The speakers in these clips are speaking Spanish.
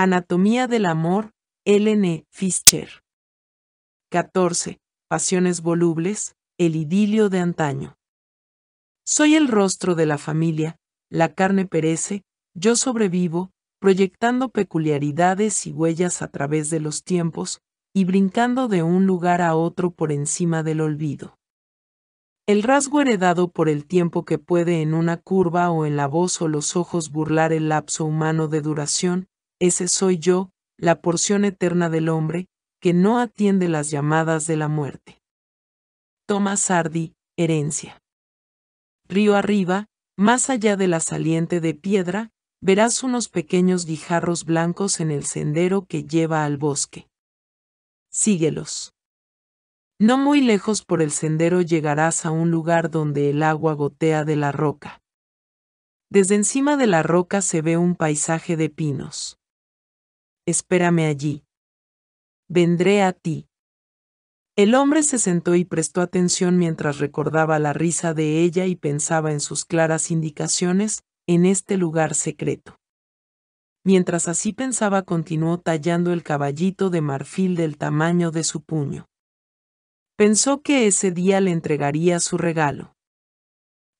Anatomía del amor, L.N. Fischer. 14. Pasiones volubles, el idilio de antaño. Soy el rostro de la familia, la carne perece, yo sobrevivo, proyectando peculiaridades y huellas a través de los tiempos, y brincando de un lugar a otro por encima del olvido. El rasgo heredado por el tiempo que puede en una curva o en la voz o los ojos burlar el lapso humano de duración, ese soy yo, la porción eterna del hombre, que no atiende las llamadas de la muerte. Tomás Sardi, Herencia. Río arriba, más allá de la saliente de piedra, verás unos pequeños guijarros blancos en el sendero que lleva al bosque. Síguelos. No muy lejos por el sendero llegarás a un lugar donde el agua gotea de la roca. Desde encima de la roca se ve un paisaje de pinos espérame allí. Vendré a ti. El hombre se sentó y prestó atención mientras recordaba la risa de ella y pensaba en sus claras indicaciones, en este lugar secreto. Mientras así pensaba continuó tallando el caballito de marfil del tamaño de su puño. Pensó que ese día le entregaría su regalo.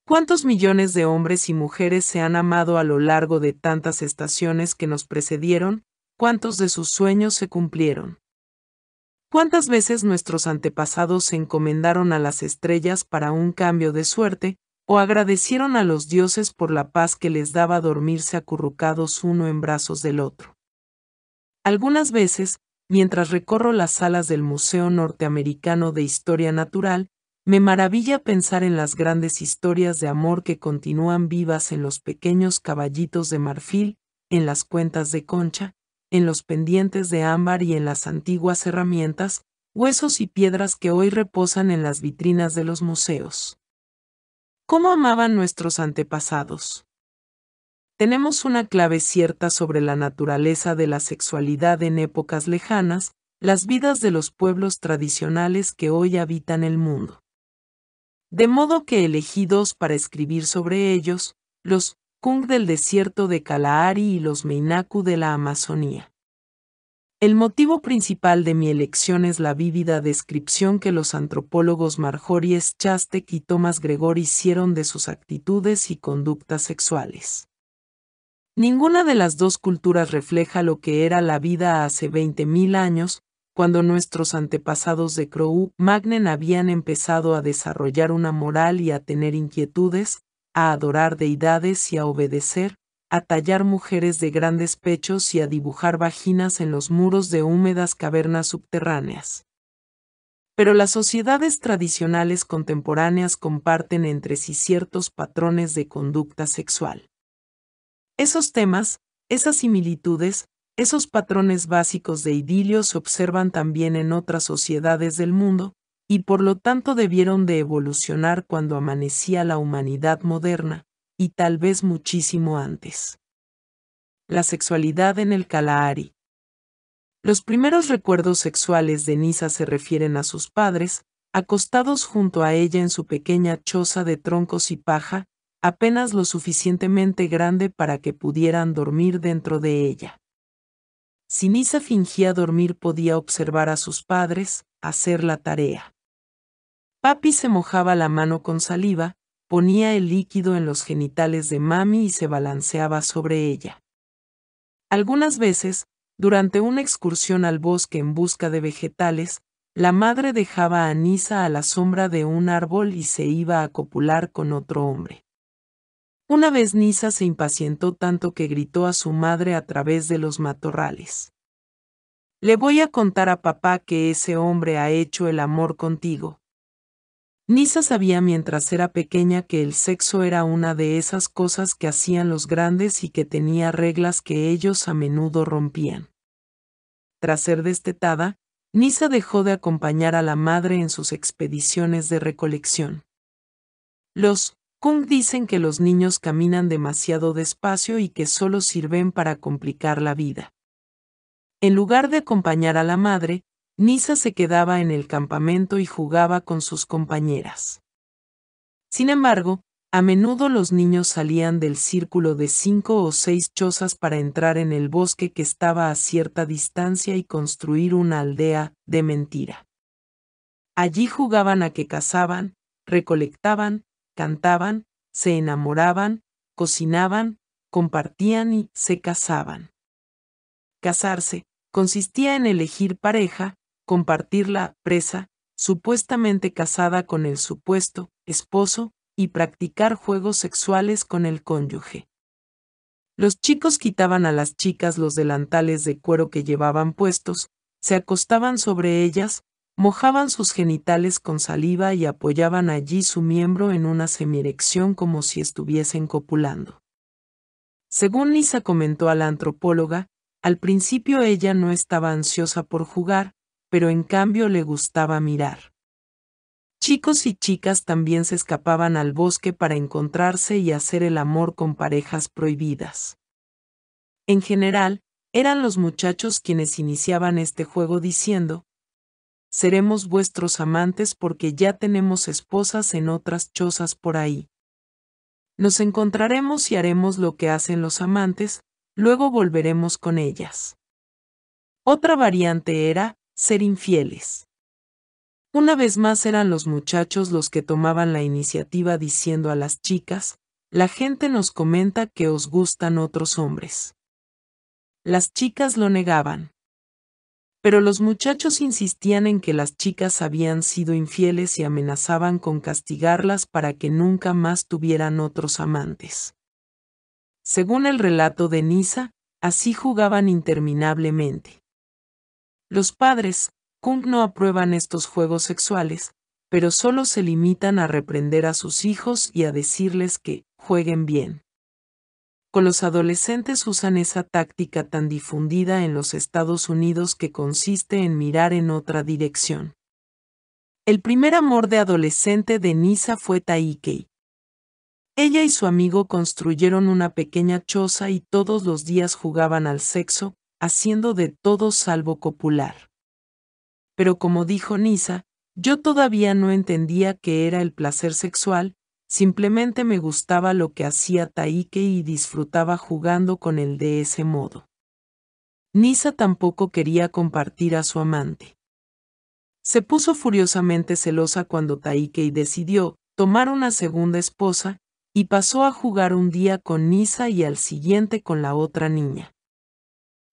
¿Cuántos millones de hombres y mujeres se han amado a lo largo de tantas estaciones que nos precedieron, cuántos de sus sueños se cumplieron. ¿Cuántas veces nuestros antepasados se encomendaron a las estrellas para un cambio de suerte, o agradecieron a los dioses por la paz que les daba dormirse acurrucados uno en brazos del otro? Algunas veces, mientras recorro las salas del Museo Norteamericano de Historia Natural, me maravilla pensar en las grandes historias de amor que continúan vivas en los pequeños caballitos de marfil, en las cuentas de concha, en los pendientes de ámbar y en las antiguas herramientas, huesos y piedras que hoy reposan en las vitrinas de los museos. ¿Cómo amaban nuestros antepasados? Tenemos una clave cierta sobre la naturaleza de la sexualidad en épocas lejanas, las vidas de los pueblos tradicionales que hoy habitan el mundo. De modo que elegidos para escribir sobre ellos, los Kung del desierto de Kalahari y los Meinaku de la Amazonía. El motivo principal de mi elección es la vívida descripción que los antropólogos Marjorie Chastek y Thomas Gregor hicieron de sus actitudes y conductas sexuales. Ninguna de las dos culturas refleja lo que era la vida hace 20.000 años, cuando nuestros antepasados de Crow Magnen habían empezado a desarrollar una moral y a tener inquietudes, a adorar deidades y a obedecer, a tallar mujeres de grandes pechos y a dibujar vaginas en los muros de húmedas cavernas subterráneas. Pero las sociedades tradicionales contemporáneas comparten entre sí ciertos patrones de conducta sexual. Esos temas, esas similitudes, esos patrones básicos de idilio se observan también en otras sociedades del mundo, y por lo tanto debieron de evolucionar cuando amanecía la humanidad moderna, y tal vez muchísimo antes. La sexualidad en el Kalahari. Los primeros recuerdos sexuales de Nisa se refieren a sus padres, acostados junto a ella en su pequeña choza de troncos y paja, apenas lo suficientemente grande para que pudieran dormir dentro de ella. Si Nisa fingía dormir podía observar a sus padres, hacer la tarea. Papi se mojaba la mano con saliva, ponía el líquido en los genitales de mami y se balanceaba sobre ella. Algunas veces, durante una excursión al bosque en busca de vegetales, la madre dejaba a Nisa a la sombra de un árbol y se iba a copular con otro hombre. Una vez Nisa se impacientó tanto que gritó a su madre a través de los matorrales. Le voy a contar a papá que ese hombre ha hecho el amor contigo. Nisa sabía mientras era pequeña que el sexo era una de esas cosas que hacían los grandes y que tenía reglas que ellos a menudo rompían. Tras ser destetada, Nisa dejó de acompañar a la madre en sus expediciones de recolección. Los Kung dicen que los niños caminan demasiado despacio y que solo sirven para complicar la vida. En lugar de acompañar a la madre, Nisa se quedaba en el campamento y jugaba con sus compañeras. Sin embargo, a menudo los niños salían del círculo de cinco o seis chozas para entrar en el bosque que estaba a cierta distancia y construir una aldea de mentira. Allí jugaban a que cazaban, recolectaban, cantaban, se enamoraban, cocinaban, compartían y se casaban. Casarse consistía en elegir pareja, compartir la presa, supuestamente casada con el supuesto esposo, y practicar juegos sexuales con el cónyuge. Los chicos quitaban a las chicas los delantales de cuero que llevaban puestos, se acostaban sobre ellas, mojaban sus genitales con saliva y apoyaban allí su miembro en una semirección como si estuviesen copulando. Según Lisa comentó a la antropóloga, al principio ella no estaba ansiosa por jugar, pero en cambio le gustaba mirar. Chicos y chicas también se escapaban al bosque para encontrarse y hacer el amor con parejas prohibidas. En general, eran los muchachos quienes iniciaban este juego diciendo, Seremos vuestros amantes porque ya tenemos esposas en otras chozas por ahí. Nos encontraremos y haremos lo que hacen los amantes, luego volveremos con ellas. Otra variante era, ser infieles. Una vez más eran los muchachos los que tomaban la iniciativa diciendo a las chicas, la gente nos comenta que os gustan otros hombres. Las chicas lo negaban. Pero los muchachos insistían en que las chicas habían sido infieles y amenazaban con castigarlas para que nunca más tuvieran otros amantes. Según el relato de Nisa, así jugaban interminablemente. Los padres, Kung no aprueban estos juegos sexuales, pero solo se limitan a reprender a sus hijos y a decirles que jueguen bien. Con los adolescentes usan esa táctica tan difundida en los Estados Unidos que consiste en mirar en otra dirección. El primer amor de adolescente de Nisa fue Taikei. Ella y su amigo construyeron una pequeña choza y todos los días jugaban al sexo, haciendo de todo salvo copular. Pero como dijo Nisa, yo todavía no entendía qué era el placer sexual, simplemente me gustaba lo que hacía Taike y disfrutaba jugando con él de ese modo. Nisa tampoco quería compartir a su amante. Se puso furiosamente celosa cuando y decidió tomar una segunda esposa y pasó a jugar un día con Nisa y al siguiente con la otra niña.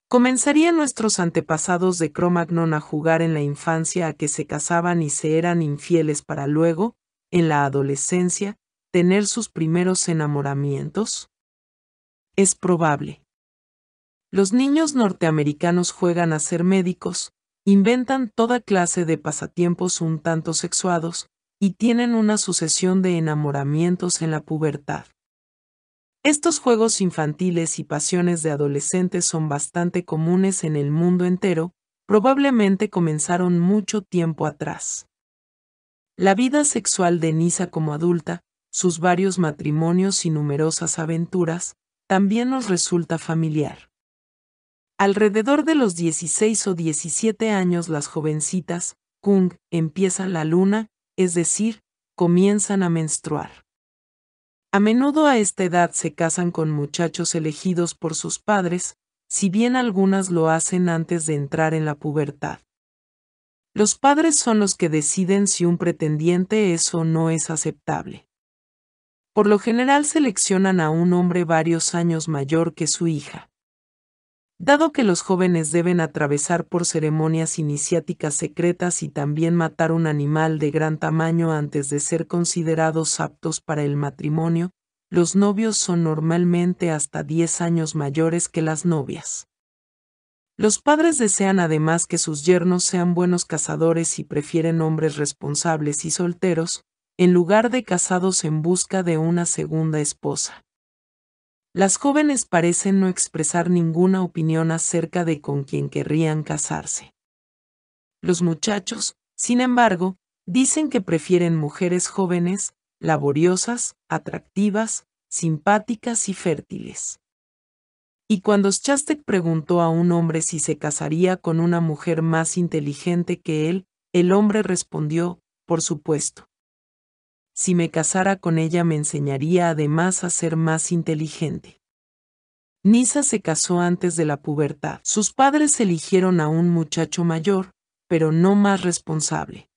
Comenzarían nuestros antepasados de Cromagnon a jugar en la infancia a que se casaban y se eran infieles para luego, en la adolescencia, tener sus primeros enamoramientos? Es probable. Los niños norteamericanos juegan a ser médicos, inventan toda clase de pasatiempos un tanto sexuados, y tienen una sucesión de enamoramientos en la pubertad. Estos juegos infantiles y pasiones de adolescentes son bastante comunes en el mundo entero, probablemente comenzaron mucho tiempo atrás. La vida sexual de Nisa como adulta, sus varios matrimonios y numerosas aventuras, también nos resulta familiar. Alrededor de los 16 o 17 años las jovencitas, Kung, empiezan la luna, es decir, comienzan a menstruar. A menudo a esta edad se casan con muchachos elegidos por sus padres, si bien algunas lo hacen antes de entrar en la pubertad. Los padres son los que deciden si un pretendiente es o no es aceptable. Por lo general seleccionan a un hombre varios años mayor que su hija. Dado que los jóvenes deben atravesar por ceremonias iniciáticas secretas y también matar un animal de gran tamaño antes de ser considerados aptos para el matrimonio, los novios son normalmente hasta 10 años mayores que las novias. Los padres desean además que sus yernos sean buenos cazadores y prefieren hombres responsables y solteros, en lugar de casados en busca de una segunda esposa. Las jóvenes parecen no expresar ninguna opinión acerca de con quién querrían casarse. Los muchachos, sin embargo, dicen que prefieren mujeres jóvenes, laboriosas, atractivas, simpáticas y fértiles. Y cuando Shastek preguntó a un hombre si se casaría con una mujer más inteligente que él, el hombre respondió, por supuesto. Si me casara con ella me enseñaría además a ser más inteligente. Nisa se casó antes de la pubertad. Sus padres eligieron a un muchacho mayor, pero no más responsable.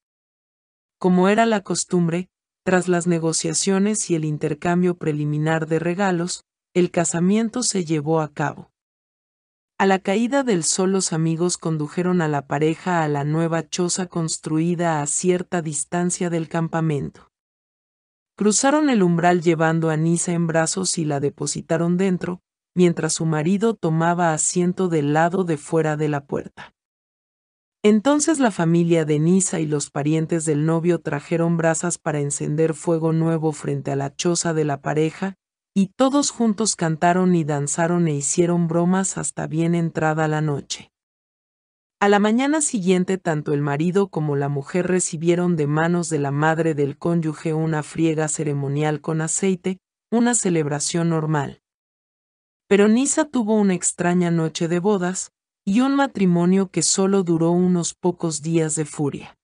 Como era la costumbre, tras las negociaciones y el intercambio preliminar de regalos, el casamiento se llevó a cabo. A la caída del sol los amigos condujeron a la pareja a la nueva choza construida a cierta distancia del campamento. Cruzaron el umbral llevando a Nisa en brazos y la depositaron dentro, mientras su marido tomaba asiento del lado de fuera de la puerta. Entonces la familia de Nisa y los parientes del novio trajeron brasas para encender fuego nuevo frente a la choza de la pareja, y todos juntos cantaron y danzaron e hicieron bromas hasta bien entrada la noche. A la mañana siguiente tanto el marido como la mujer recibieron de manos de la madre del cónyuge una friega ceremonial con aceite, una celebración normal. Pero Nisa tuvo una extraña noche de bodas, y un matrimonio que solo duró unos pocos días de furia.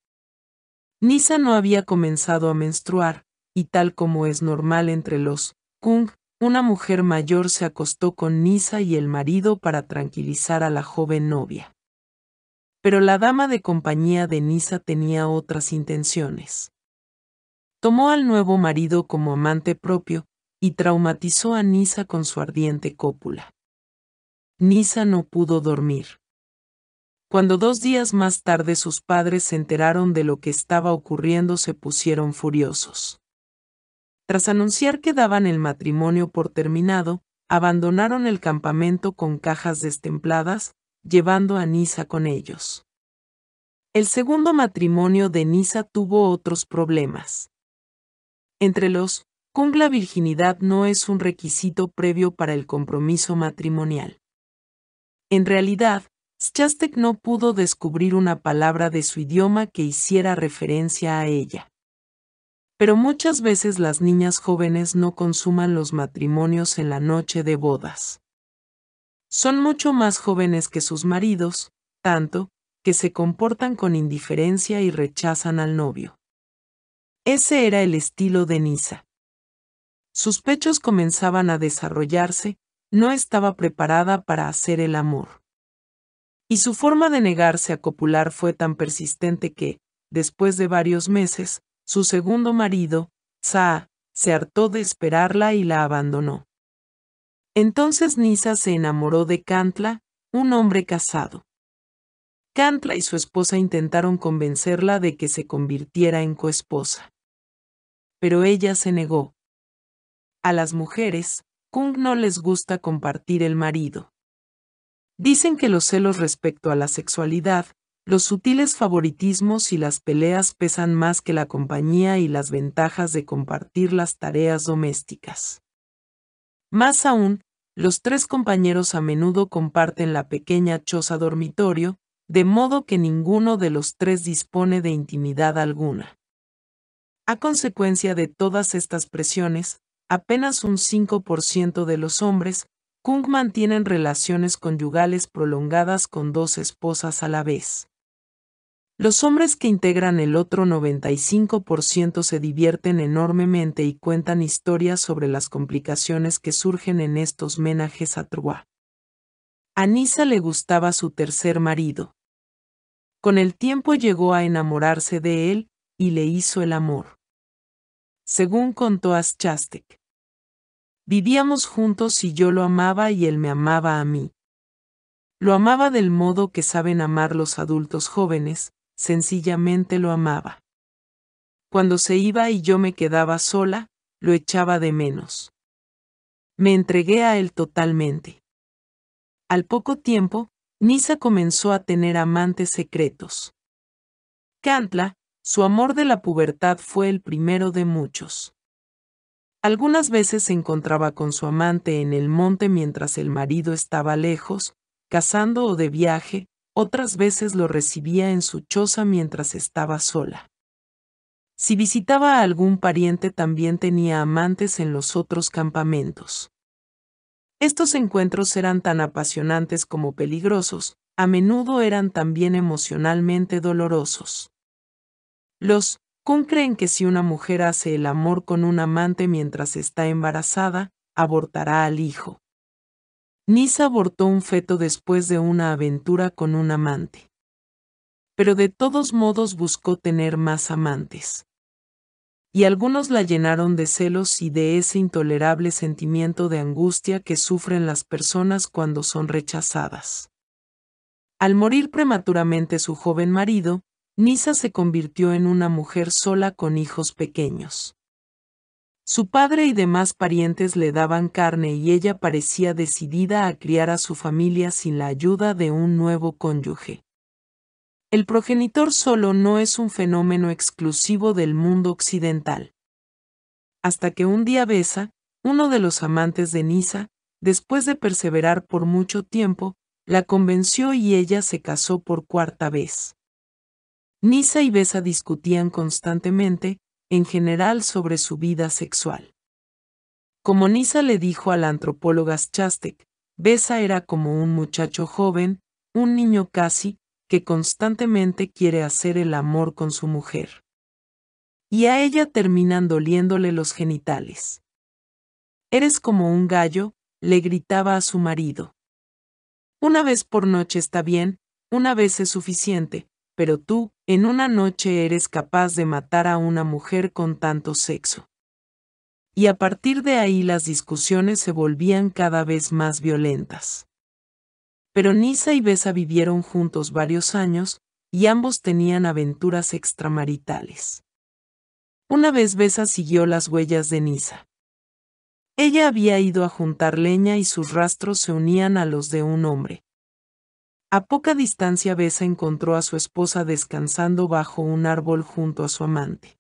Nisa no había comenzado a menstruar, y tal como es normal entre los Kung, una mujer mayor se acostó con Nisa y el marido para tranquilizar a la joven novia pero la dama de compañía de Nisa tenía otras intenciones. Tomó al nuevo marido como amante propio y traumatizó a Nisa con su ardiente cópula. Nisa no pudo dormir. Cuando dos días más tarde sus padres se enteraron de lo que estaba ocurriendo se pusieron furiosos. Tras anunciar que daban el matrimonio por terminado, abandonaron el campamento con cajas destempladas, llevando a Nisa con ellos. El segundo matrimonio de Nisa tuvo otros problemas. Entre los, Kung la virginidad no es un requisito previo para el compromiso matrimonial. En realidad, Schastek no pudo descubrir una palabra de su idioma que hiciera referencia a ella. Pero muchas veces las niñas jóvenes no consuman los matrimonios en la noche de bodas. Son mucho más jóvenes que sus maridos, tanto, que se comportan con indiferencia y rechazan al novio. Ese era el estilo de Nisa. Sus pechos comenzaban a desarrollarse, no estaba preparada para hacer el amor. Y su forma de negarse a copular fue tan persistente que, después de varios meses, su segundo marido, Saa, se hartó de esperarla y la abandonó. Entonces Nisa se enamoró de Cantla, un hombre casado. Cantla y su esposa intentaron convencerla de que se convirtiera en coesposa. Pero ella se negó. A las mujeres, Kung no les gusta compartir el marido. Dicen que los celos respecto a la sexualidad, los sutiles favoritismos y las peleas pesan más que la compañía y las ventajas de compartir las tareas domésticas. Más aún, los tres compañeros a menudo comparten la pequeña choza dormitorio, de modo que ninguno de los tres dispone de intimidad alguna. A consecuencia de todas estas presiones, apenas un 5% de los hombres Kung mantienen relaciones conyugales prolongadas con dos esposas a la vez. Los hombres que integran el otro 95% se divierten enormemente y cuentan historias sobre las complicaciones que surgen en estos menajes a Trois. A Nisa le gustaba su tercer marido. Con el tiempo llegó a enamorarse de él y le hizo el amor. Según contó Aschastek. Vivíamos juntos y yo lo amaba y él me amaba a mí. Lo amaba del modo que saben amar los adultos jóvenes, sencillamente lo amaba. Cuando se iba y yo me quedaba sola, lo echaba de menos. Me entregué a él totalmente. Al poco tiempo, Nisa comenzó a tener amantes secretos. Cantla, su amor de la pubertad fue el primero de muchos. Algunas veces se encontraba con su amante en el monte mientras el marido estaba lejos, cazando o de viaje, otras veces lo recibía en su choza mientras estaba sola. Si visitaba a algún pariente también tenía amantes en los otros campamentos. Estos encuentros eran tan apasionantes como peligrosos, a menudo eran también emocionalmente dolorosos. Los Kun creen que si una mujer hace el amor con un amante mientras está embarazada, abortará al hijo. Nisa abortó un feto después de una aventura con un amante. Pero de todos modos buscó tener más amantes. Y algunos la llenaron de celos y de ese intolerable sentimiento de angustia que sufren las personas cuando son rechazadas. Al morir prematuramente su joven marido, Nisa se convirtió en una mujer sola con hijos pequeños. Su padre y demás parientes le daban carne y ella parecía decidida a criar a su familia sin la ayuda de un nuevo cónyuge. El progenitor solo no es un fenómeno exclusivo del mundo occidental. Hasta que un día Besa, uno de los amantes de Nisa, después de perseverar por mucho tiempo, la convenció y ella se casó por cuarta vez. Nisa y Besa discutían constantemente, en general sobre su vida sexual. Como Nisa le dijo a la antropóloga Besa era como un muchacho joven, un niño casi, que constantemente quiere hacer el amor con su mujer. Y a ella terminan doliéndole los genitales. Eres como un gallo, le gritaba a su marido. Una vez por noche está bien, una vez es suficiente, pero tú, en una noche eres capaz de matar a una mujer con tanto sexo. Y a partir de ahí las discusiones se volvían cada vez más violentas. Pero Nisa y Besa vivieron juntos varios años, y ambos tenían aventuras extramaritales. Una vez Besa siguió las huellas de Nisa. Ella había ido a juntar leña y sus rastros se unían a los de un hombre, a poca distancia Besa encontró a su esposa descansando bajo un árbol junto a su amante.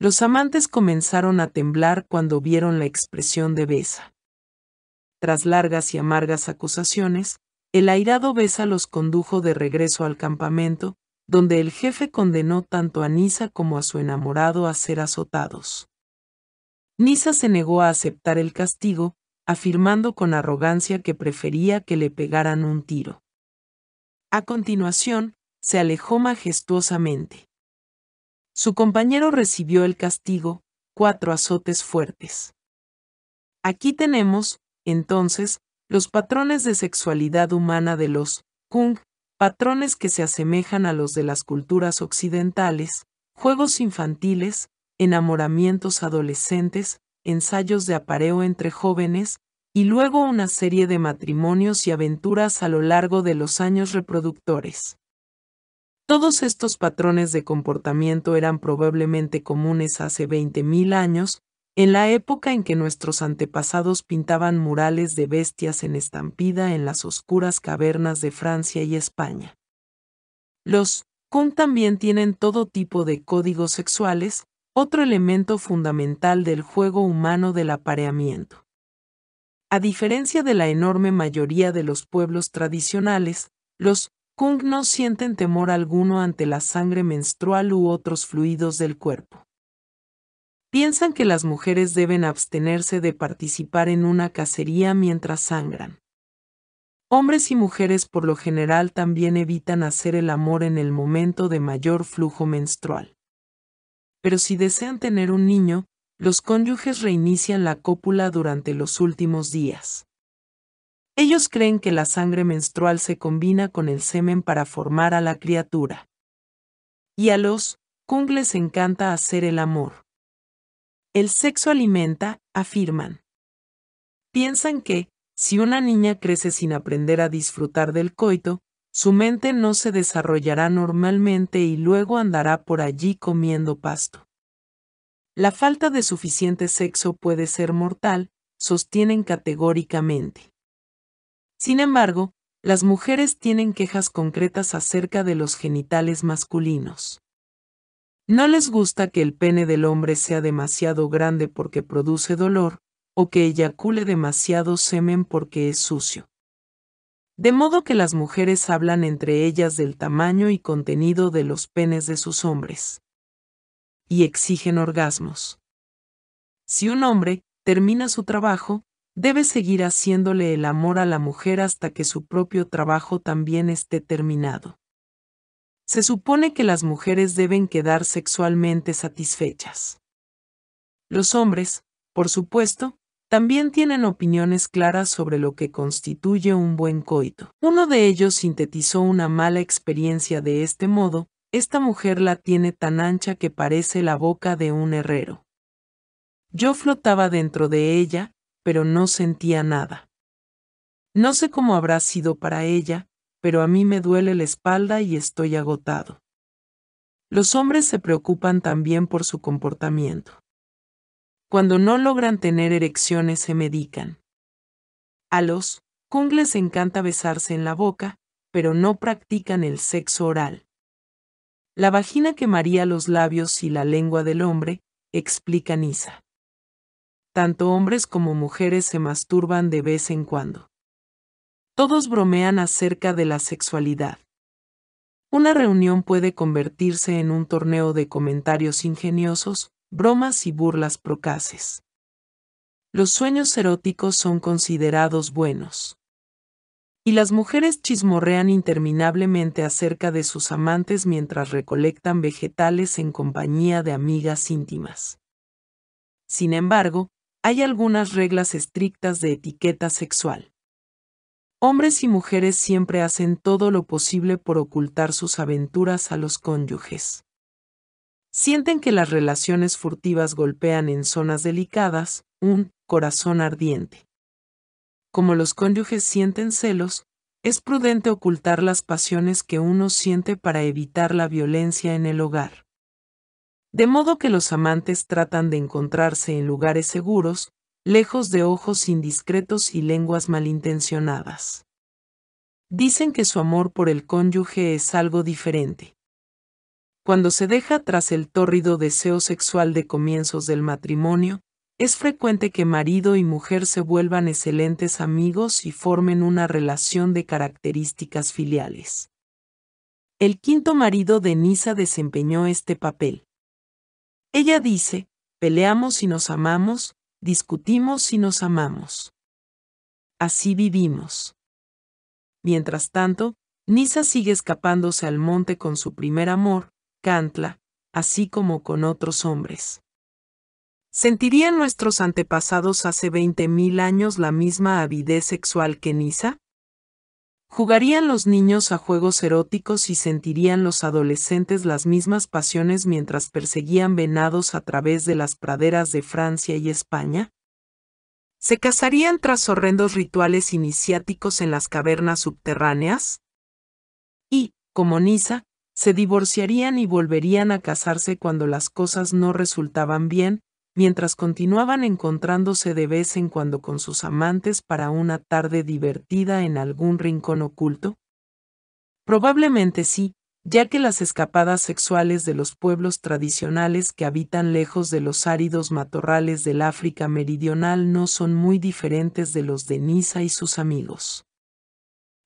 Los amantes comenzaron a temblar cuando vieron la expresión de Besa. Tras largas y amargas acusaciones, el airado Besa los condujo de regreso al campamento, donde el jefe condenó tanto a Nisa como a su enamorado a ser azotados. Nisa se negó a aceptar el castigo, afirmando con arrogancia que prefería que le pegaran un tiro. A continuación, se alejó majestuosamente. Su compañero recibió el castigo, cuatro azotes fuertes. Aquí tenemos, entonces, los patrones de sexualidad humana de los Kung, patrones que se asemejan a los de las culturas occidentales, juegos infantiles, enamoramientos adolescentes, ensayos de apareo entre jóvenes, y luego una serie de matrimonios y aventuras a lo largo de los años reproductores. Todos estos patrones de comportamiento eran probablemente comunes hace 20.000 años, en la época en que nuestros antepasados pintaban murales de bestias en estampida en las oscuras cavernas de Francia y España. Los Kun también tienen todo tipo de códigos sexuales, otro elemento fundamental del juego humano del apareamiento. A diferencia de la enorme mayoría de los pueblos tradicionales, los Kung no sienten temor alguno ante la sangre menstrual u otros fluidos del cuerpo. Piensan que las mujeres deben abstenerse de participar en una cacería mientras sangran. Hombres y mujeres por lo general también evitan hacer el amor en el momento de mayor flujo menstrual. Pero si desean tener un niño, los cónyuges reinician la cópula durante los últimos días. Ellos creen que la sangre menstrual se combina con el semen para formar a la criatura. Y a los Kung les encanta hacer el amor. El sexo alimenta, afirman. Piensan que, si una niña crece sin aprender a disfrutar del coito, su mente no se desarrollará normalmente y luego andará por allí comiendo pasto. La falta de suficiente sexo puede ser mortal, sostienen categóricamente. Sin embargo, las mujeres tienen quejas concretas acerca de los genitales masculinos. No les gusta que el pene del hombre sea demasiado grande porque produce dolor, o que eyacule demasiado semen porque es sucio. De modo que las mujeres hablan entre ellas del tamaño y contenido de los penes de sus hombres y exigen orgasmos. Si un hombre termina su trabajo, debe seguir haciéndole el amor a la mujer hasta que su propio trabajo también esté terminado. Se supone que las mujeres deben quedar sexualmente satisfechas. Los hombres, por supuesto, también tienen opiniones claras sobre lo que constituye un buen coito. Uno de ellos sintetizó una mala experiencia de este modo, esta mujer la tiene tan ancha que parece la boca de un herrero. Yo flotaba dentro de ella, pero no sentía nada. No sé cómo habrá sido para ella, pero a mí me duele la espalda y estoy agotado. Los hombres se preocupan también por su comportamiento. Cuando no logran tener erecciones se medican. A los les encanta besarse en la boca, pero no practican el sexo oral. La vagina quemaría los labios y la lengua del hombre, explica Nisa. Tanto hombres como mujeres se masturban de vez en cuando. Todos bromean acerca de la sexualidad. Una reunión puede convertirse en un torneo de comentarios ingeniosos, bromas y burlas procaces. Los sueños eróticos son considerados buenos y las mujeres chismorrean interminablemente acerca de sus amantes mientras recolectan vegetales en compañía de amigas íntimas. Sin embargo, hay algunas reglas estrictas de etiqueta sexual. Hombres y mujeres siempre hacen todo lo posible por ocultar sus aventuras a los cónyuges. Sienten que las relaciones furtivas golpean en zonas delicadas, un corazón ardiente como los cónyuges sienten celos, es prudente ocultar las pasiones que uno siente para evitar la violencia en el hogar. De modo que los amantes tratan de encontrarse en lugares seguros, lejos de ojos indiscretos y lenguas malintencionadas. Dicen que su amor por el cónyuge es algo diferente. Cuando se deja tras el tórrido deseo sexual de comienzos del matrimonio, es frecuente que marido y mujer se vuelvan excelentes amigos y formen una relación de características filiales. El quinto marido de Nisa desempeñó este papel. Ella dice, peleamos y nos amamos, discutimos y nos amamos. Así vivimos. Mientras tanto, Nisa sigue escapándose al monte con su primer amor, Cantla, así como con otros hombres. ¿Sentirían nuestros antepasados hace 20.000 años la misma avidez sexual que Nisa? ¿Jugarían los niños a juegos eróticos y sentirían los adolescentes las mismas pasiones mientras perseguían venados a través de las praderas de Francia y España? ¿Se casarían tras horrendos rituales iniciáticos en las cavernas subterráneas? Y, como Nisa, se divorciarían y volverían a casarse cuando las cosas no resultaban bien, mientras continuaban encontrándose de vez en cuando con sus amantes para una tarde divertida en algún rincón oculto? Probablemente sí, ya que las escapadas sexuales de los pueblos tradicionales que habitan lejos de los áridos matorrales del África meridional no son muy diferentes de los de Niza y sus amigos.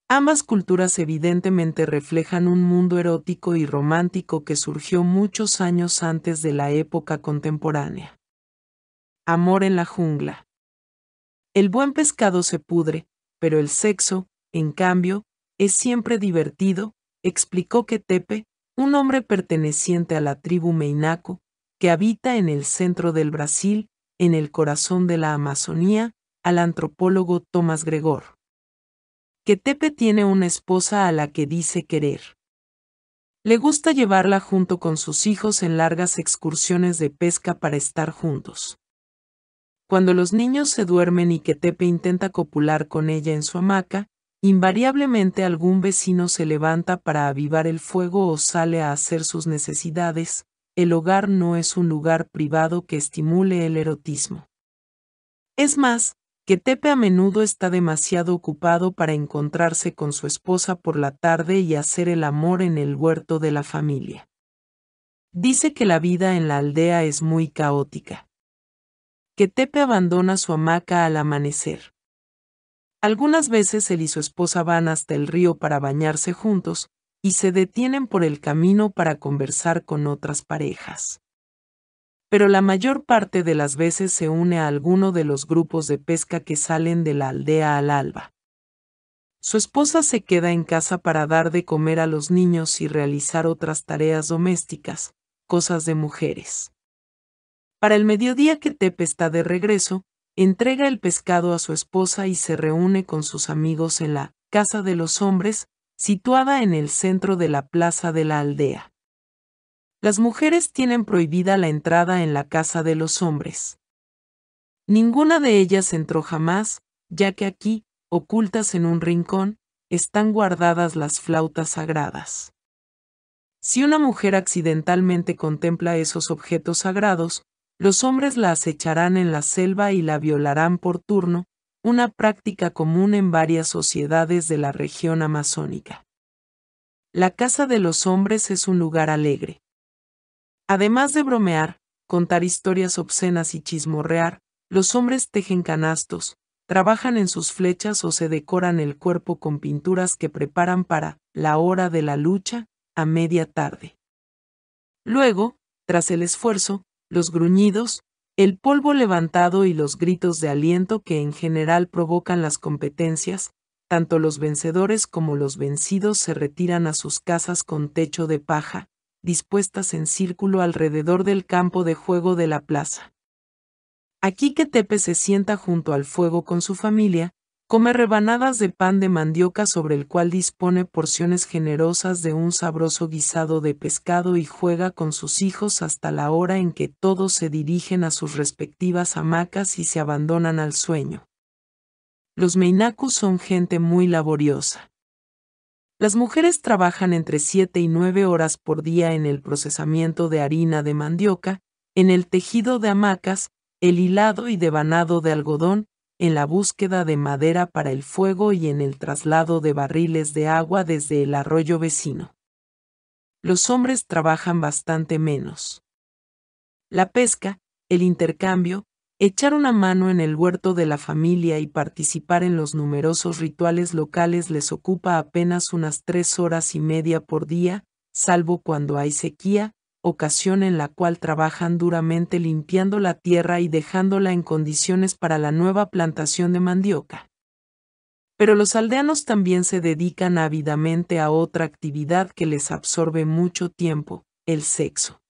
Ambas culturas evidentemente reflejan un mundo erótico y romántico que surgió muchos años antes de la época contemporánea. Amor en la jungla. El buen pescado se pudre, pero el sexo, en cambio, es siempre divertido, explicó que un hombre perteneciente a la tribu Meinaco, que habita en el centro del Brasil, en el corazón de la Amazonía, al antropólogo Tomás Gregor. Que tiene una esposa a la que dice querer. Le gusta llevarla junto con sus hijos en largas excursiones de pesca para estar juntos. Cuando los niños se duermen y que Tepe intenta copular con ella en su hamaca, invariablemente algún vecino se levanta para avivar el fuego o sale a hacer sus necesidades, el hogar no es un lugar privado que estimule el erotismo. Es más, que Tepe a menudo está demasiado ocupado para encontrarse con su esposa por la tarde y hacer el amor en el huerto de la familia. Dice que la vida en la aldea es muy caótica que Tepe abandona su hamaca al amanecer. Algunas veces él y su esposa van hasta el río para bañarse juntos, y se detienen por el camino para conversar con otras parejas. Pero la mayor parte de las veces se une a alguno de los grupos de pesca que salen de la aldea al alba. Su esposa se queda en casa para dar de comer a los niños y realizar otras tareas domésticas, cosas de mujeres. Para el mediodía que Tepe está de regreso, entrega el pescado a su esposa y se reúne con sus amigos en la Casa de los Hombres, situada en el centro de la plaza de la aldea. Las mujeres tienen prohibida la entrada en la casa de los hombres. Ninguna de ellas entró jamás, ya que aquí, ocultas en un rincón, están guardadas las flautas sagradas. Si una mujer accidentalmente contempla esos objetos sagrados, los hombres la acecharán en la selva y la violarán por turno, una práctica común en varias sociedades de la región amazónica. La casa de los hombres es un lugar alegre. Además de bromear, contar historias obscenas y chismorrear, los hombres tejen canastos, trabajan en sus flechas o se decoran el cuerpo con pinturas que preparan para la hora de la lucha, a media tarde. Luego, tras el esfuerzo, los gruñidos, el polvo levantado y los gritos de aliento que en general provocan las competencias, tanto los vencedores como los vencidos se retiran a sus casas con techo de paja, dispuestas en círculo alrededor del campo de juego de la plaza. Aquí que Tepe se sienta junto al fuego con su familia, Come rebanadas de pan de mandioca sobre el cual dispone porciones generosas de un sabroso guisado de pescado y juega con sus hijos hasta la hora en que todos se dirigen a sus respectivas hamacas y se abandonan al sueño. Los meinacus son gente muy laboriosa. Las mujeres trabajan entre 7 y 9 horas por día en el procesamiento de harina de mandioca, en el tejido de hamacas, el hilado y devanado de algodón, en la búsqueda de madera para el fuego y en el traslado de barriles de agua desde el arroyo vecino. Los hombres trabajan bastante menos. La pesca, el intercambio, echar una mano en el huerto de la familia y participar en los numerosos rituales locales les ocupa apenas unas tres horas y media por día, salvo cuando hay sequía, ocasión en la cual trabajan duramente limpiando la tierra y dejándola en condiciones para la nueva plantación de mandioca. Pero los aldeanos también se dedican ávidamente a otra actividad que les absorbe mucho tiempo, el sexo.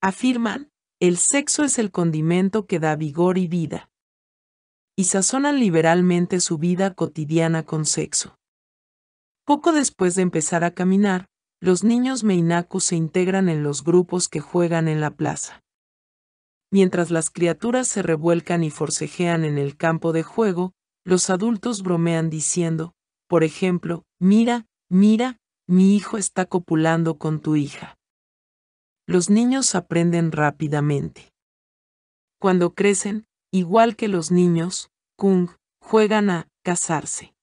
Afirman, el sexo es el condimento que da vigor y vida. Y sazonan liberalmente su vida cotidiana con sexo. Poco después de empezar a caminar, los niños meinaku se integran en los grupos que juegan en la plaza. Mientras las criaturas se revuelcan y forcejean en el campo de juego, los adultos bromean diciendo, por ejemplo, mira, mira, mi hijo está copulando con tu hija. Los niños aprenden rápidamente. Cuando crecen, igual que los niños, Kung, juegan a casarse.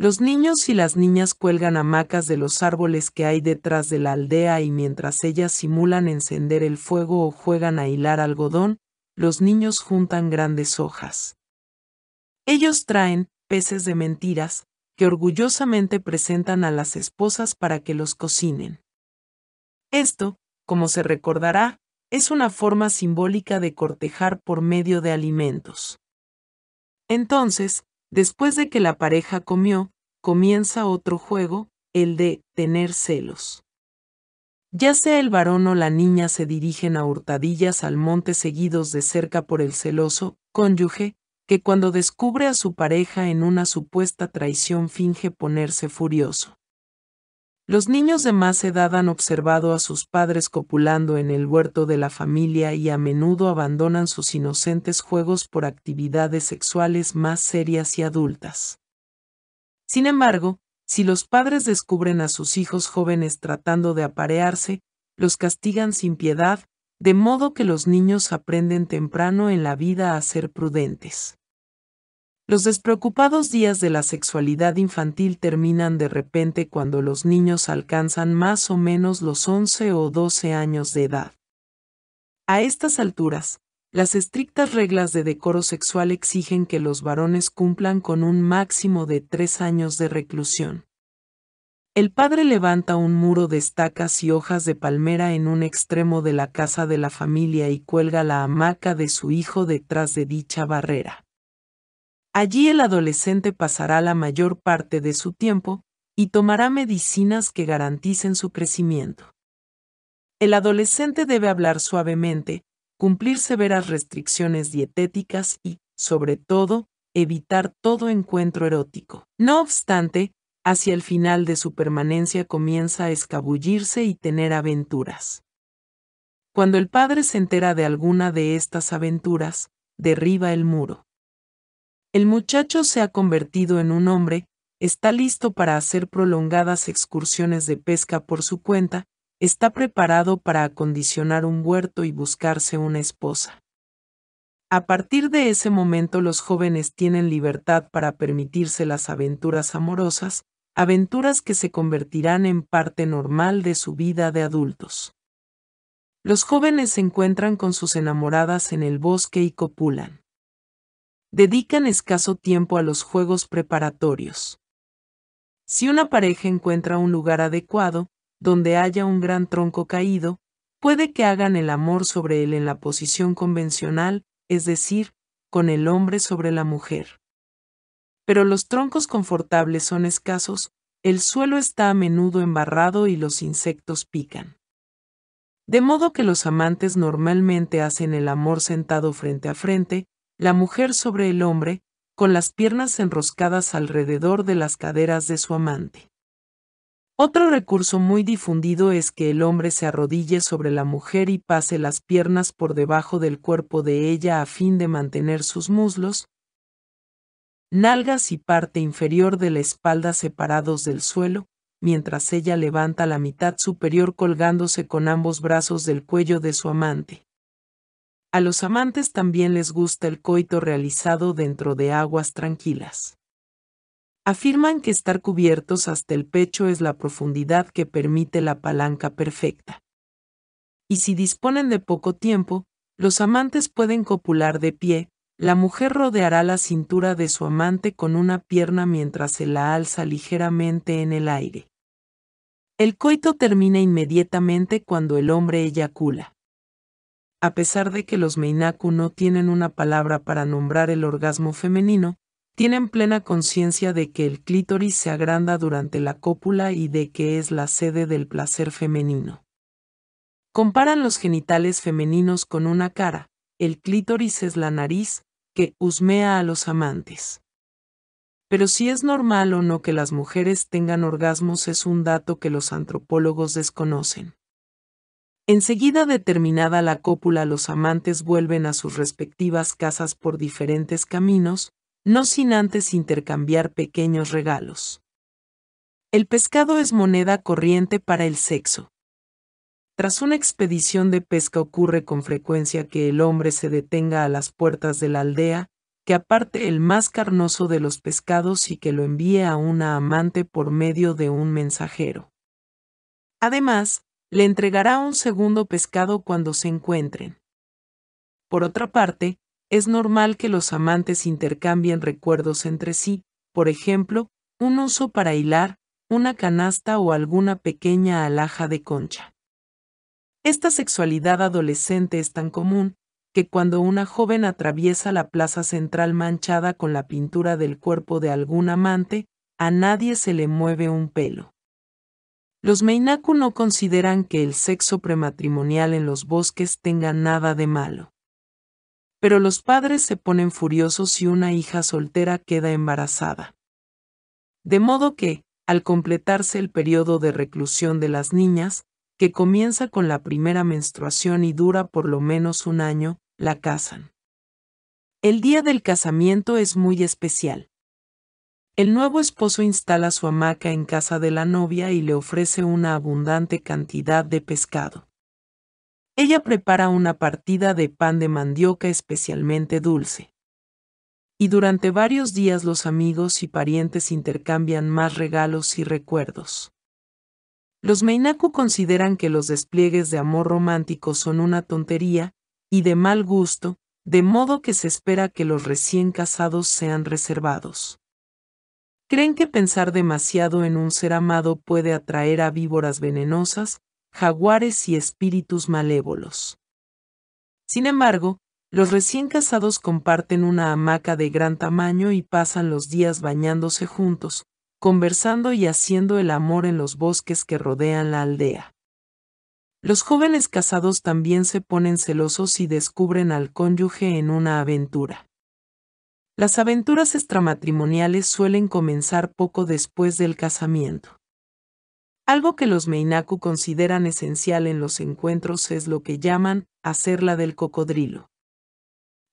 Los niños y las niñas cuelgan hamacas de los árboles que hay detrás de la aldea y mientras ellas simulan encender el fuego o juegan a hilar algodón, los niños juntan grandes hojas. Ellos traen peces de mentiras, que orgullosamente presentan a las esposas para que los cocinen. Esto, como se recordará, es una forma simbólica de cortejar por medio de alimentos. Entonces, Después de que la pareja comió, comienza otro juego, el de tener celos. Ya sea el varón o la niña se dirigen a hurtadillas al monte seguidos de cerca por el celoso cónyuge, que cuando descubre a su pareja en una supuesta traición finge ponerse furioso. Los niños de más edad han observado a sus padres copulando en el huerto de la familia y a menudo abandonan sus inocentes juegos por actividades sexuales más serias y adultas. Sin embargo, si los padres descubren a sus hijos jóvenes tratando de aparearse, los castigan sin piedad, de modo que los niños aprenden temprano en la vida a ser prudentes. Los despreocupados días de la sexualidad infantil terminan de repente cuando los niños alcanzan más o menos los 11 o 12 años de edad. A estas alturas, las estrictas reglas de decoro sexual exigen que los varones cumplan con un máximo de tres años de reclusión. El padre levanta un muro de estacas y hojas de palmera en un extremo de la casa de la familia y cuelga la hamaca de su hijo detrás de dicha barrera. Allí el adolescente pasará la mayor parte de su tiempo y tomará medicinas que garanticen su crecimiento. El adolescente debe hablar suavemente, cumplir severas restricciones dietéticas y, sobre todo, evitar todo encuentro erótico. No obstante, hacia el final de su permanencia comienza a escabullirse y tener aventuras. Cuando el padre se entera de alguna de estas aventuras, derriba el muro. El muchacho se ha convertido en un hombre, está listo para hacer prolongadas excursiones de pesca por su cuenta, está preparado para acondicionar un huerto y buscarse una esposa. A partir de ese momento los jóvenes tienen libertad para permitirse las aventuras amorosas, aventuras que se convertirán en parte normal de su vida de adultos. Los jóvenes se encuentran con sus enamoradas en el bosque y copulan dedican escaso tiempo a los juegos preparatorios. Si una pareja encuentra un lugar adecuado, donde haya un gran tronco caído, puede que hagan el amor sobre él en la posición convencional, es decir, con el hombre sobre la mujer. Pero los troncos confortables son escasos, el suelo está a menudo embarrado y los insectos pican. De modo que los amantes normalmente hacen el amor sentado frente a frente, la mujer sobre el hombre, con las piernas enroscadas alrededor de las caderas de su amante. Otro recurso muy difundido es que el hombre se arrodille sobre la mujer y pase las piernas por debajo del cuerpo de ella a fin de mantener sus muslos, nalgas y parte inferior de la espalda separados del suelo, mientras ella levanta la mitad superior colgándose con ambos brazos del cuello de su amante. A los amantes también les gusta el coito realizado dentro de aguas tranquilas. Afirman que estar cubiertos hasta el pecho es la profundidad que permite la palanca perfecta. Y si disponen de poco tiempo, los amantes pueden copular de pie, la mujer rodeará la cintura de su amante con una pierna mientras se la alza ligeramente en el aire. El coito termina inmediatamente cuando el hombre eyacula a pesar de que los Meinaku no tienen una palabra para nombrar el orgasmo femenino, tienen plena conciencia de que el clítoris se agranda durante la cópula y de que es la sede del placer femenino. Comparan los genitales femeninos con una cara, el clítoris es la nariz, que husmea a los amantes. Pero si es normal o no que las mujeres tengan orgasmos es un dato que los antropólogos desconocen. Enseguida determinada la cópula los amantes vuelven a sus respectivas casas por diferentes caminos, no sin antes intercambiar pequeños regalos. El pescado es moneda corriente para el sexo. Tras una expedición de pesca ocurre con frecuencia que el hombre se detenga a las puertas de la aldea, que aparte el más carnoso de los pescados y que lo envíe a una amante por medio de un mensajero. Además, le entregará un segundo pescado cuando se encuentren. Por otra parte, es normal que los amantes intercambien recuerdos entre sí, por ejemplo, un oso para hilar, una canasta o alguna pequeña alhaja de concha. Esta sexualidad adolescente es tan común que cuando una joven atraviesa la plaza central manchada con la pintura del cuerpo de algún amante, a nadie se le mueve un pelo. Los Meinaku no consideran que el sexo prematrimonial en los bosques tenga nada de malo. Pero los padres se ponen furiosos si una hija soltera queda embarazada. De modo que, al completarse el periodo de reclusión de las niñas, que comienza con la primera menstruación y dura por lo menos un año, la casan. El día del casamiento es muy especial. El nuevo esposo instala su hamaca en casa de la novia y le ofrece una abundante cantidad de pescado. Ella prepara una partida de pan de mandioca especialmente dulce. Y durante varios días los amigos y parientes intercambian más regalos y recuerdos. Los Meinaku consideran que los despliegues de amor romántico son una tontería y de mal gusto, de modo que se espera que los recién casados sean reservados creen que pensar demasiado en un ser amado puede atraer a víboras venenosas, jaguares y espíritus malévolos. Sin embargo, los recién casados comparten una hamaca de gran tamaño y pasan los días bañándose juntos, conversando y haciendo el amor en los bosques que rodean la aldea. Los jóvenes casados también se ponen celosos y descubren al cónyuge en una aventura. Las aventuras extramatrimoniales suelen comenzar poco después del casamiento. Algo que los Meinaku consideran esencial en los encuentros es lo que llaman hacerla del cocodrilo.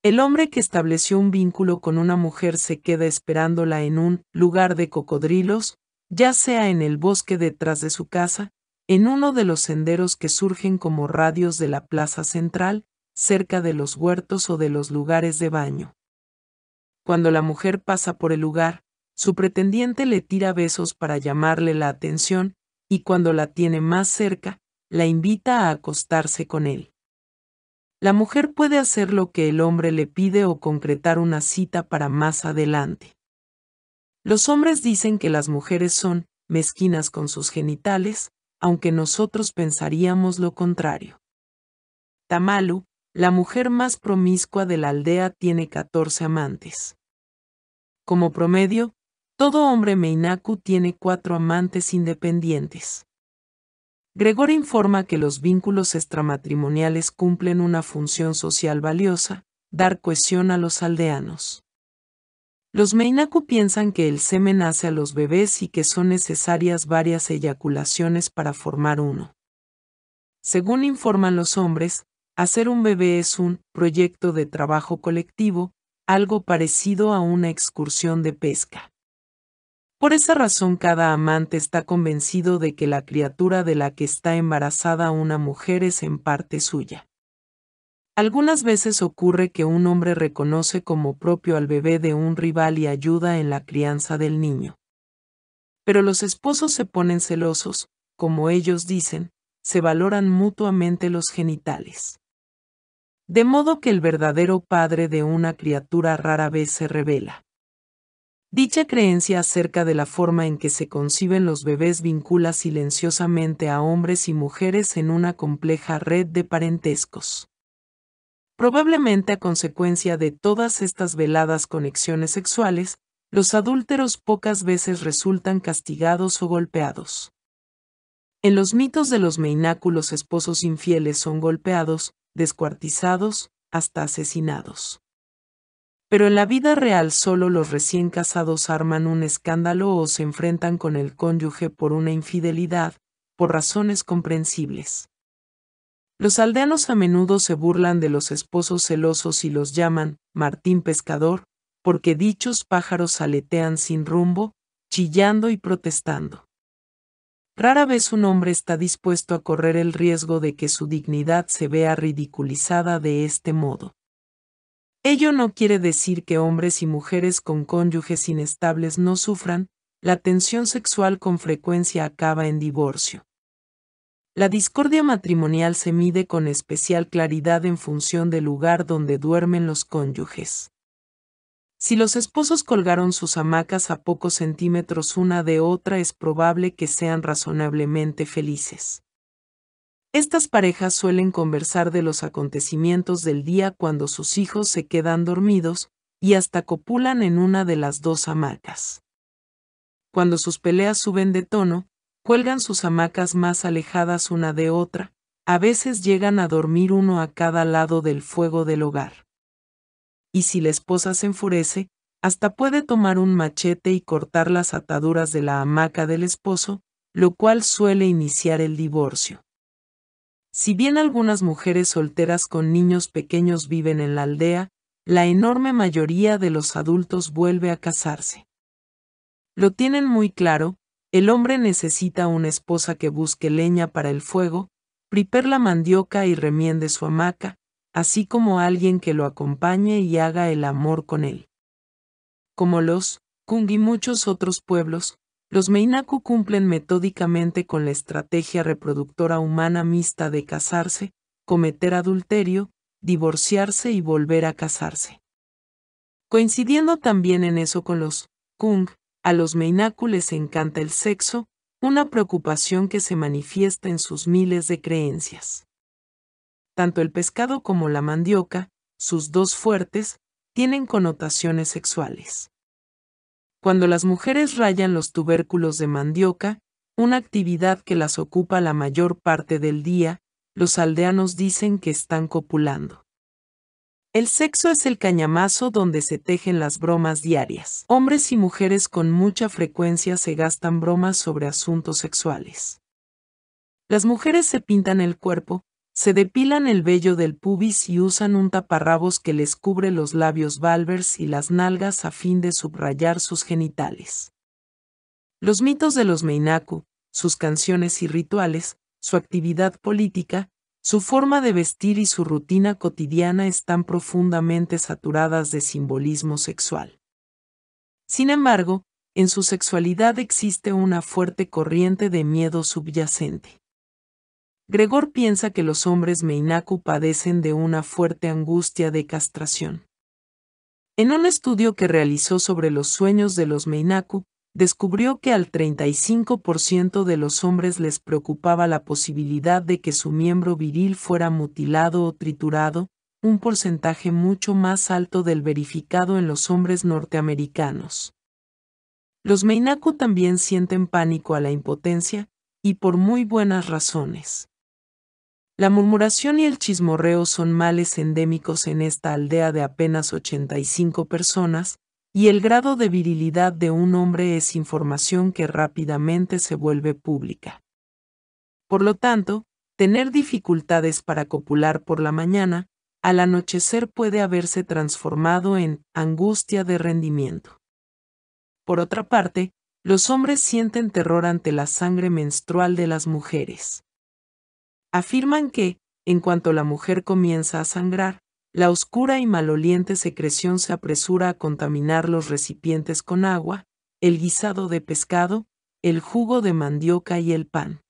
El hombre que estableció un vínculo con una mujer se queda esperándola en un lugar de cocodrilos, ya sea en el bosque detrás de su casa, en uno de los senderos que surgen como radios de la plaza central, cerca de los huertos o de los lugares de baño. Cuando la mujer pasa por el lugar, su pretendiente le tira besos para llamarle la atención y cuando la tiene más cerca, la invita a acostarse con él. La mujer puede hacer lo que el hombre le pide o concretar una cita para más adelante. Los hombres dicen que las mujeres son mezquinas con sus genitales, aunque nosotros pensaríamos lo contrario. Tamalu, la mujer más promiscua de la aldea, tiene 14 amantes. Como promedio, todo hombre meinaku tiene cuatro amantes independientes. Gregor informa que los vínculos extramatrimoniales cumplen una función social valiosa, dar cohesión a los aldeanos. Los meinaku piensan que el semen hace a los bebés y que son necesarias varias eyaculaciones para formar uno. Según informan los hombres, hacer un bebé es un proyecto de trabajo colectivo, algo parecido a una excursión de pesca. Por esa razón cada amante está convencido de que la criatura de la que está embarazada una mujer es en parte suya. Algunas veces ocurre que un hombre reconoce como propio al bebé de un rival y ayuda en la crianza del niño. Pero los esposos se ponen celosos, como ellos dicen, se valoran mutuamente los genitales. De modo que el verdadero padre de una criatura rara vez se revela. Dicha creencia acerca de la forma en que se conciben los bebés vincula silenciosamente a hombres y mujeres en una compleja red de parentescos. Probablemente a consecuencia de todas estas veladas conexiones sexuales, los adúlteros pocas veces resultan castigados o golpeados. En los mitos de los meináculos esposos infieles son golpeados, descuartizados, hasta asesinados. Pero en la vida real solo los recién casados arman un escándalo o se enfrentan con el cónyuge por una infidelidad, por razones comprensibles. Los aldeanos a menudo se burlan de los esposos celosos y los llaman Martín Pescador, porque dichos pájaros aletean sin rumbo, chillando y protestando. Rara vez un hombre está dispuesto a correr el riesgo de que su dignidad se vea ridiculizada de este modo. Ello no quiere decir que hombres y mujeres con cónyuges inestables no sufran, la tensión sexual con frecuencia acaba en divorcio. La discordia matrimonial se mide con especial claridad en función del lugar donde duermen los cónyuges. Si los esposos colgaron sus hamacas a pocos centímetros una de otra es probable que sean razonablemente felices. Estas parejas suelen conversar de los acontecimientos del día cuando sus hijos se quedan dormidos y hasta copulan en una de las dos hamacas. Cuando sus peleas suben de tono, cuelgan sus hamacas más alejadas una de otra, a veces llegan a dormir uno a cada lado del fuego del hogar y si la esposa se enfurece, hasta puede tomar un machete y cortar las ataduras de la hamaca del esposo, lo cual suele iniciar el divorcio. Si bien algunas mujeres solteras con niños pequeños viven en la aldea, la enorme mayoría de los adultos vuelve a casarse. Lo tienen muy claro, el hombre necesita una esposa que busque leña para el fuego, priper la mandioca y remiende su hamaca, así como alguien que lo acompañe y haga el amor con él. Como los Kung y muchos otros pueblos, los Meinaku cumplen metódicamente con la estrategia reproductora humana mixta de casarse, cometer adulterio, divorciarse y volver a casarse. Coincidiendo también en eso con los Kung, a los Meinaku les encanta el sexo, una preocupación que se manifiesta en sus miles de creencias. Tanto el pescado como la mandioca, sus dos fuertes, tienen connotaciones sexuales. Cuando las mujeres rayan los tubérculos de mandioca, una actividad que las ocupa la mayor parte del día, los aldeanos dicen que están copulando. El sexo es el cañamazo donde se tejen las bromas diarias. Hombres y mujeres con mucha frecuencia se gastan bromas sobre asuntos sexuales. Las mujeres se pintan el cuerpo, se depilan el vello del pubis y usan un taparrabos que les cubre los labios valvers y las nalgas a fin de subrayar sus genitales. Los mitos de los Meinaku, sus canciones y rituales, su actividad política, su forma de vestir y su rutina cotidiana están profundamente saturadas de simbolismo sexual. Sin embargo, en su sexualidad existe una fuerte corriente de miedo subyacente. Gregor piensa que los hombres meinaku padecen de una fuerte angustia de castración. En un estudio que realizó sobre los sueños de los meinaku, descubrió que al 35% de los hombres les preocupaba la posibilidad de que su miembro viril fuera mutilado o triturado, un porcentaje mucho más alto del verificado en los hombres norteamericanos. Los meinaku también sienten pánico a la impotencia, y por muy buenas razones. La murmuración y el chismorreo son males endémicos en esta aldea de apenas 85 personas, y el grado de virilidad de un hombre es información que rápidamente se vuelve pública. Por lo tanto, tener dificultades para copular por la mañana, al anochecer puede haberse transformado en angustia de rendimiento. Por otra parte, los hombres sienten terror ante la sangre menstrual de las mujeres. Afirman que, en cuanto la mujer comienza a sangrar, la oscura y maloliente secreción se apresura a contaminar los recipientes con agua, el guisado de pescado, el jugo de mandioca y el pan.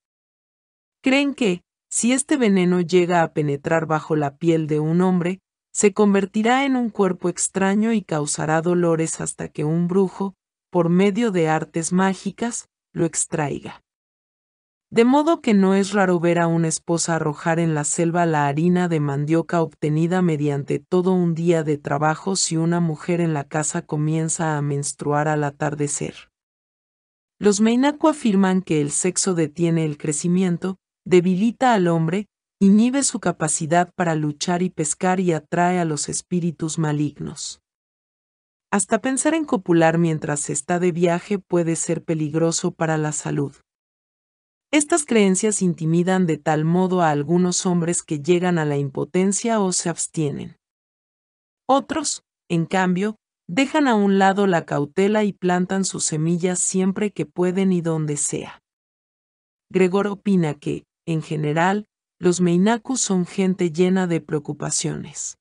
Creen que, si este veneno llega a penetrar bajo la piel de un hombre, se convertirá en un cuerpo extraño y causará dolores hasta que un brujo, por medio de artes mágicas, lo extraiga. De modo que no es raro ver a una esposa arrojar en la selva la harina de mandioca obtenida mediante todo un día de trabajo si una mujer en la casa comienza a menstruar al atardecer. Los meinaco afirman que el sexo detiene el crecimiento, debilita al hombre, inhibe su capacidad para luchar y pescar y atrae a los espíritus malignos. Hasta pensar en copular mientras está de viaje puede ser peligroso para la salud. Estas creencias intimidan de tal modo a algunos hombres que llegan a la impotencia o se abstienen. Otros, en cambio, dejan a un lado la cautela y plantan sus semillas siempre que pueden y donde sea. Gregor opina que, en general, los meinacus son gente llena de preocupaciones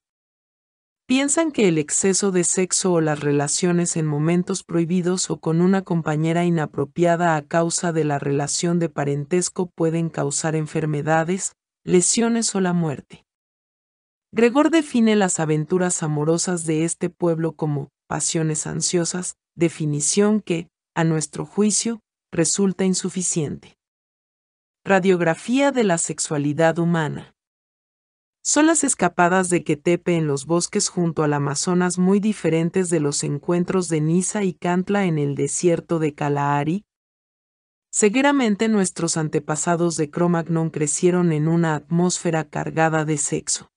piensan que el exceso de sexo o las relaciones en momentos prohibidos o con una compañera inapropiada a causa de la relación de parentesco pueden causar enfermedades, lesiones o la muerte. Gregor define las aventuras amorosas de este pueblo como pasiones ansiosas, definición que, a nuestro juicio, resulta insuficiente. Radiografía de la sexualidad humana. Son las escapadas de Quetepe en los bosques junto al Amazonas muy diferentes de los encuentros de Nisa y Cantla en el desierto de Kalahari. Seguramente nuestros antepasados de Cromagnon crecieron en una atmósfera cargada de sexo.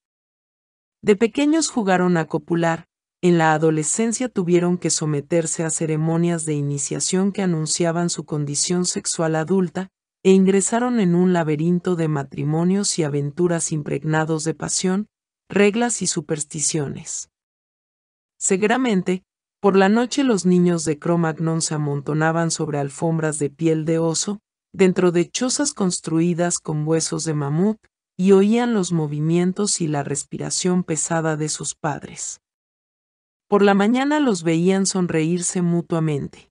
De pequeños jugaron a copular, en la adolescencia tuvieron que someterse a ceremonias de iniciación que anunciaban su condición sexual adulta, e ingresaron en un laberinto de matrimonios y aventuras impregnados de pasión, reglas y supersticiones. Seguramente, por la noche los niños de Cromagnon se amontonaban sobre alfombras de piel de oso, dentro de chozas construidas con huesos de mamut, y oían los movimientos y la respiración pesada de sus padres. Por la mañana los veían sonreírse mutuamente.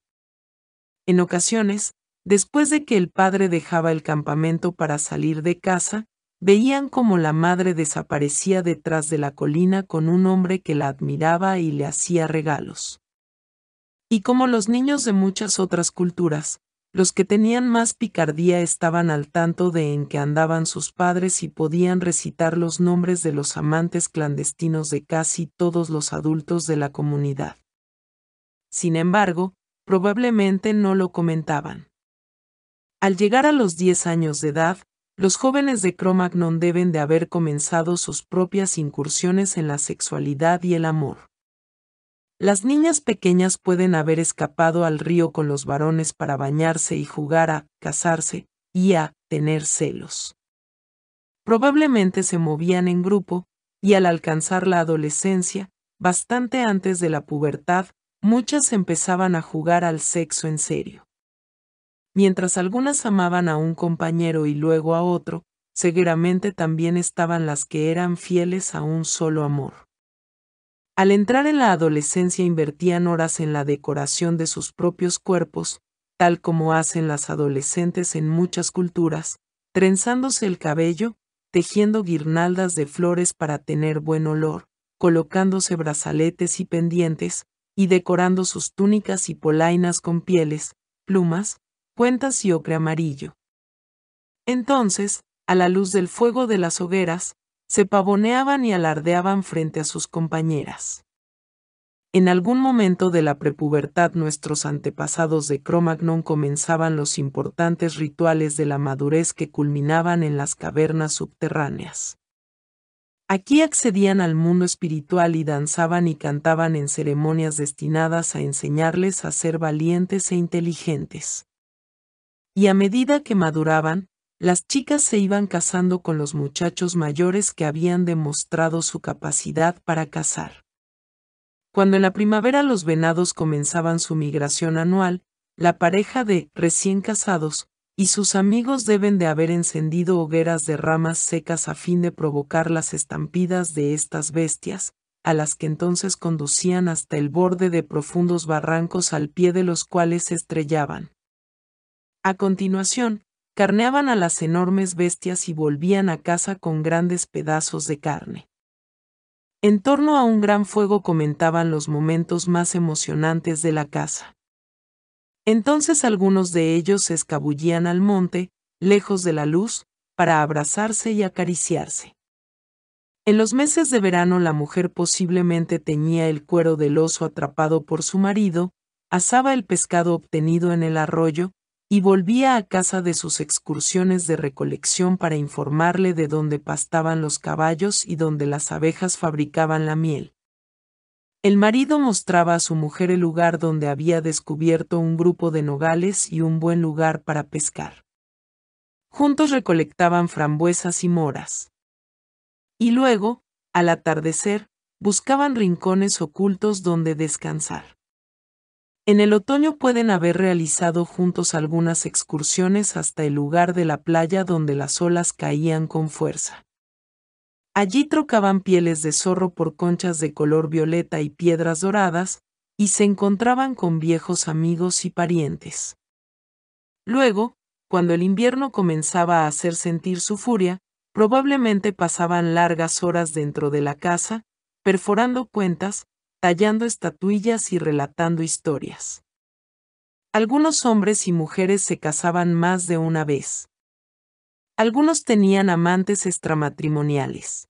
En ocasiones, Después de que el padre dejaba el campamento para salir de casa, veían como la madre desaparecía detrás de la colina con un hombre que la admiraba y le hacía regalos. Y como los niños de muchas otras culturas, los que tenían más picardía estaban al tanto de en qué andaban sus padres y podían recitar los nombres de los amantes clandestinos de casi todos los adultos de la comunidad. Sin embargo, probablemente no lo comentaban. Al llegar a los 10 años de edad, los jóvenes de cro deben de haber comenzado sus propias incursiones en la sexualidad y el amor. Las niñas pequeñas pueden haber escapado al río con los varones para bañarse y jugar a casarse y a tener celos. Probablemente se movían en grupo, y al alcanzar la adolescencia, bastante antes de la pubertad, muchas empezaban a jugar al sexo en serio. Mientras algunas amaban a un compañero y luego a otro, seguramente también estaban las que eran fieles a un solo amor. Al entrar en la adolescencia invertían horas en la decoración de sus propios cuerpos, tal como hacen las adolescentes en muchas culturas, trenzándose el cabello, tejiendo guirnaldas de flores para tener buen olor, colocándose brazaletes y pendientes, y decorando sus túnicas y polainas con pieles, plumas, cuentas y ocre amarillo. Entonces, a la luz del fuego de las hogueras, se pavoneaban y alardeaban frente a sus compañeras. En algún momento de la prepubertad nuestros antepasados de Cromagnon comenzaban los importantes rituales de la madurez que culminaban en las cavernas subterráneas. Aquí accedían al mundo espiritual y danzaban y cantaban en ceremonias destinadas a enseñarles a ser valientes e inteligentes y a medida que maduraban, las chicas se iban casando con los muchachos mayores que habían demostrado su capacidad para cazar. Cuando en la primavera los venados comenzaban su migración anual, la pareja de recién casados y sus amigos deben de haber encendido hogueras de ramas secas a fin de provocar las estampidas de estas bestias, a las que entonces conducían hasta el borde de profundos barrancos al pie de los cuales se estrellaban. A continuación, carneaban a las enormes bestias y volvían a casa con grandes pedazos de carne. En torno a un gran fuego comentaban los momentos más emocionantes de la caza. Entonces algunos de ellos se escabullían al monte, lejos de la luz, para abrazarse y acariciarse. En los meses de verano la mujer posiblemente teñía el cuero del oso atrapado por su marido, asaba el pescado obtenido en el arroyo, y volvía a casa de sus excursiones de recolección para informarle de dónde pastaban los caballos y dónde las abejas fabricaban la miel. El marido mostraba a su mujer el lugar donde había descubierto un grupo de nogales y un buen lugar para pescar. Juntos recolectaban frambuesas y moras. Y luego, al atardecer, buscaban rincones ocultos donde descansar. En el otoño pueden haber realizado juntos algunas excursiones hasta el lugar de la playa donde las olas caían con fuerza. Allí trocaban pieles de zorro por conchas de color violeta y piedras doradas, y se encontraban con viejos amigos y parientes. Luego, cuando el invierno comenzaba a hacer sentir su furia, probablemente pasaban largas horas dentro de la casa, perforando cuentas, tallando estatuillas y relatando historias. Algunos hombres y mujeres se casaban más de una vez. Algunos tenían amantes extramatrimoniales.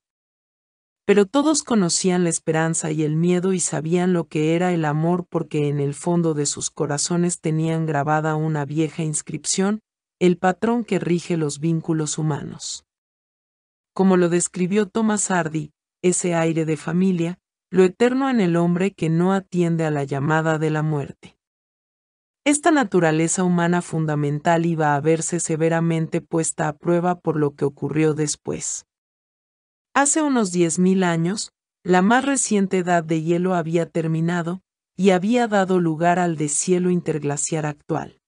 Pero todos conocían la esperanza y el miedo y sabían lo que era el amor porque en el fondo de sus corazones tenían grabada una vieja inscripción, el patrón que rige los vínculos humanos. Como lo describió Thomas Hardy, ese aire de familia, lo eterno en el hombre que no atiende a la llamada de la muerte. Esta naturaleza humana fundamental iba a verse severamente puesta a prueba por lo que ocurrió después. Hace unos 10.000 años, la más reciente edad de hielo había terminado y había dado lugar al deshielo interglaciar actual.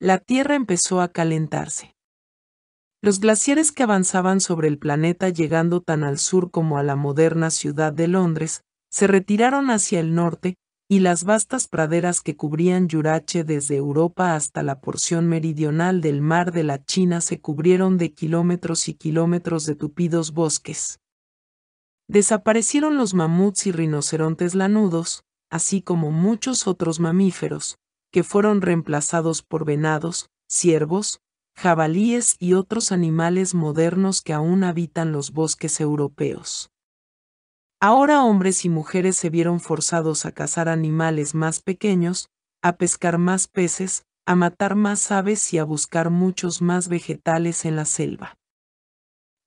La Tierra empezó a calentarse. Los glaciares que avanzaban sobre el planeta llegando tan al sur como a la moderna ciudad de Londres, se retiraron hacia el norte, y las vastas praderas que cubrían Yurache desde Europa hasta la porción meridional del mar de la China se cubrieron de kilómetros y kilómetros de tupidos bosques. Desaparecieron los mamuts y rinocerontes lanudos, así como muchos otros mamíferos, que fueron reemplazados por venados, ciervos, jabalíes y otros animales modernos que aún habitan los bosques europeos. Ahora hombres y mujeres se vieron forzados a cazar animales más pequeños, a pescar más peces, a matar más aves y a buscar muchos más vegetales en la selva.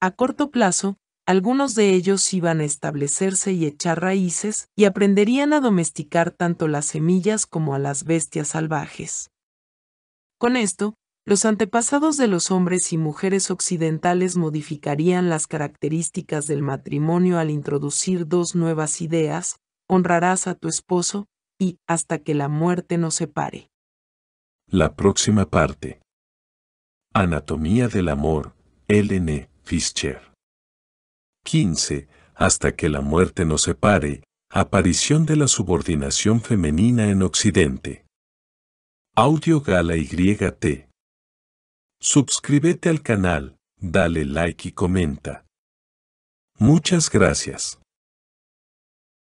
A corto plazo, algunos de ellos iban a establecerse y echar raíces, y aprenderían a domesticar tanto las semillas como a las bestias salvajes. Con esto, los antepasados de los hombres y mujeres occidentales modificarían las características del matrimonio al introducir dos nuevas ideas, honrarás a tu esposo, y hasta que la muerte nos separe. La próxima parte. Anatomía del amor, L.N. Fischer. 15. Hasta que la muerte nos separe, aparición de la subordinación femenina en Occidente. Audio Gala t. Suscríbete al canal, dale like y comenta. Muchas gracias.